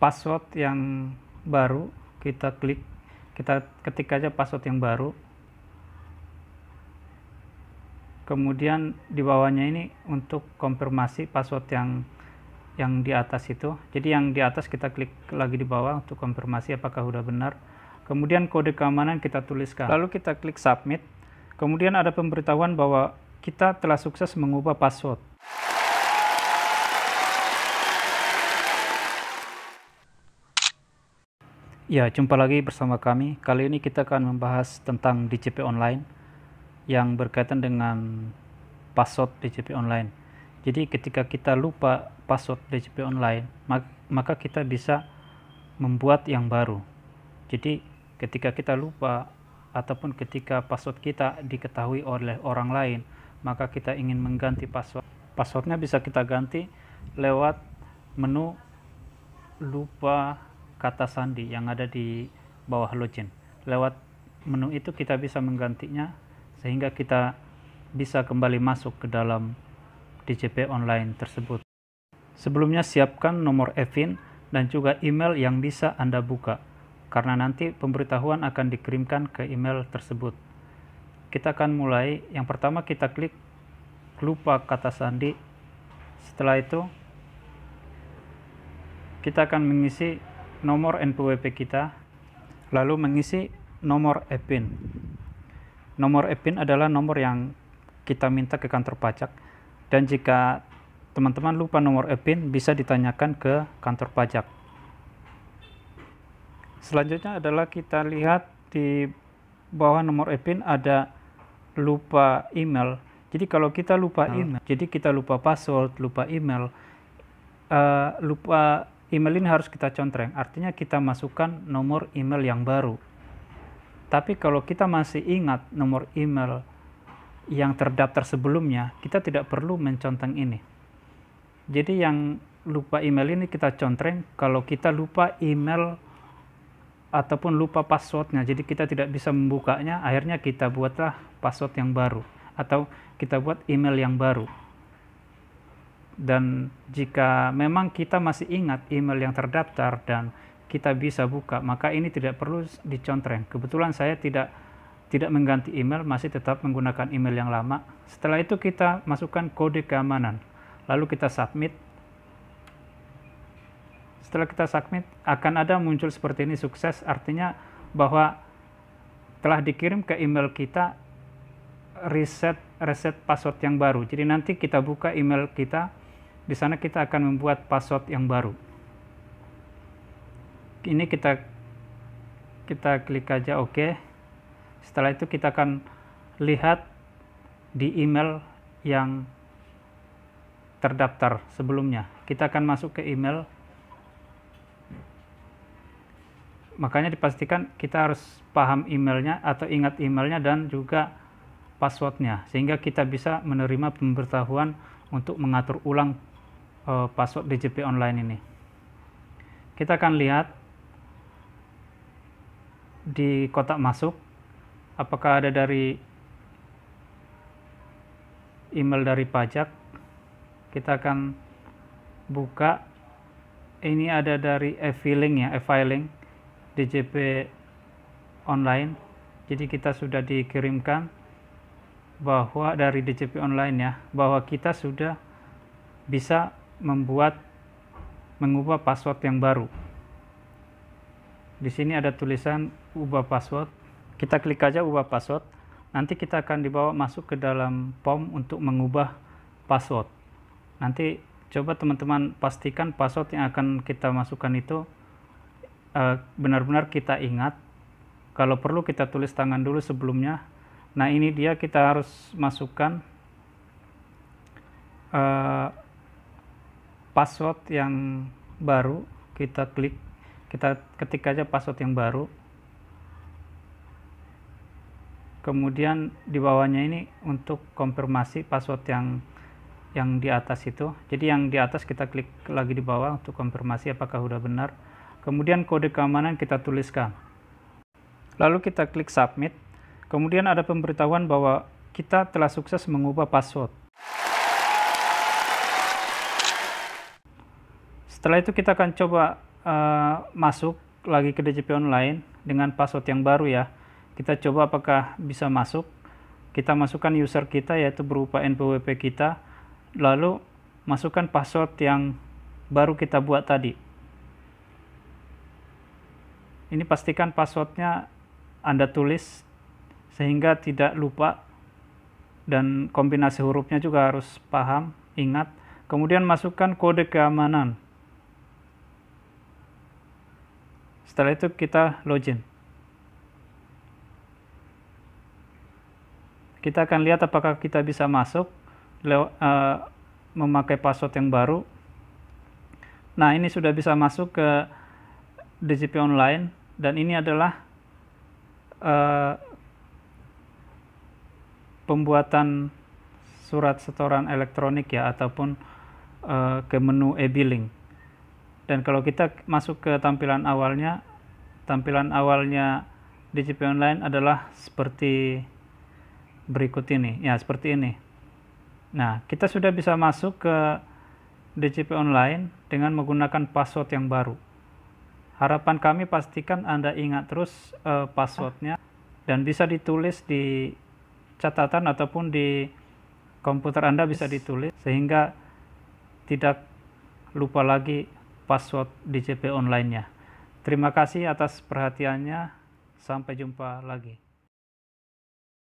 password yang baru kita klik kita ketik aja password yang baru kemudian di bawahnya ini untuk konfirmasi password yang yang di atas itu jadi yang di atas kita klik lagi di bawah untuk konfirmasi apakah sudah benar kemudian kode keamanan kita tuliskan lalu kita klik submit kemudian ada pemberitahuan bahwa kita telah sukses mengubah password Ya, jumpa lagi bersama kami. Kali ini kita akan membahas tentang DCP online yang berkaitan dengan password DCP online. Jadi ketika kita lupa password DCP online, maka kita bisa membuat yang baru. Jadi ketika kita lupa ataupun ketika password kita diketahui oleh orang lain, maka kita ingin mengganti password. Passwordnya bisa kita ganti lewat menu lupa kata sandi yang ada di bawah login. Lewat menu itu kita bisa menggantinya sehingga kita bisa kembali masuk ke dalam DJP online tersebut. Sebelumnya siapkan nomor EVIN dan juga email yang bisa Anda buka karena nanti pemberitahuan akan dikirimkan ke email tersebut. Kita akan mulai, yang pertama kita klik lupa kata sandi. Setelah itu, kita akan mengisi nomor NPWP kita, lalu mengisi nomor EPIN. Nomor EPIN adalah nomor yang kita minta ke kantor pajak, dan jika teman-teman lupa nomor EPIN, bisa ditanyakan ke kantor pajak. Selanjutnya adalah kita lihat di bawah nomor EPIN ada lupa email. Jadi kalau kita lupa hmm. email, hmm. jadi kita lupa password, lupa email, uh, lupa email ini harus kita contreng, artinya kita masukkan nomor email yang baru. Tapi kalau kita masih ingat nomor email yang terdaftar sebelumnya, kita tidak perlu menconteng ini. Jadi yang lupa email ini kita contreng kalau kita lupa email ataupun lupa passwordnya, jadi kita tidak bisa membukanya, akhirnya kita buatlah password yang baru atau kita buat email yang baru. Dan jika memang kita masih ingat email yang terdaftar dan kita bisa buka, maka ini tidak perlu dicontreng. Kebetulan saya tidak tidak mengganti email, masih tetap menggunakan email yang lama. Setelah itu kita masukkan kode keamanan. Lalu kita submit. Setelah kita submit, akan ada muncul seperti ini sukses, artinya bahwa telah dikirim ke email kita reset reset password yang baru. Jadi nanti kita buka email kita di sana kita akan membuat password yang baru. Ini kita kita klik aja OK. Setelah itu kita akan lihat di email yang terdaftar sebelumnya. Kita akan masuk ke email. Makanya dipastikan kita harus paham emailnya atau ingat emailnya dan juga passwordnya sehingga kita bisa menerima pemberitahuan untuk mengatur ulang uh, password DJP online ini. Kita akan lihat di kotak masuk apakah ada dari email dari pajak. Kita akan buka ini ada dari e-filing ya, e-filing DJP online. Jadi kita sudah dikirimkan bahwa dari DJP online ya bahwa kita sudah bisa membuat mengubah password yang baru. Di sini ada tulisan ubah password. Kita klik aja ubah password. Nanti kita akan dibawa masuk ke dalam form untuk mengubah password. Nanti coba teman-teman pastikan password yang akan kita masukkan itu eh, benar-benar uh, kita ingat. Kalau perlu kita tulis tangan dulu sebelumnya. Nah ini dia kita harus masukkan uh, password yang baru kita klik kita ketik aja password yang baru kemudian di bawahnya ini untuk konfirmasi password yang yang di atas itu jadi yang di atas kita klik lagi di bawah untuk konfirmasi apakah sudah benar kemudian kode keamanan kita tuliskan lalu kita klik submit kemudian ada pemberitahuan bahwa kita telah sukses mengubah password Setelah itu kita akan coba uh, masuk lagi ke DCP online dengan password yang baru ya. Kita coba apakah bisa masuk. Kita masukkan user kita yaitu berupa NPWP kita. Lalu masukkan password yang baru kita buat tadi. Ini pastikan passwordnya Anda tulis sehingga tidak lupa dan kombinasi hurufnya juga harus paham, ingat. Kemudian masukkan kode keamanan. Setelah itu kita login. Kita akan lihat apakah kita bisa masuk lew, uh, eh, memakai password yang baru. Nah, ini sudah bisa masuk ke DCP Online dan ini adalah uh, pembuatan surat setoran elektronik ya ataupun uh, ke menu e-billing dan kalau kita masuk ke tampilan awalnya tampilan awalnya DCP online adalah seperti berikut ini ya seperti ini nah kita sudah bisa masuk ke DCP online dengan menggunakan password yang baru harapan kami pastikan anda ingat terus uh, passwordnya dan bisa ditulis di catatan ataupun di komputer anda bisa ditulis sehingga tidak lupa lagi password DCP online-nya. Terima kasih atas perhatiannya. Sampai jumpa lagi.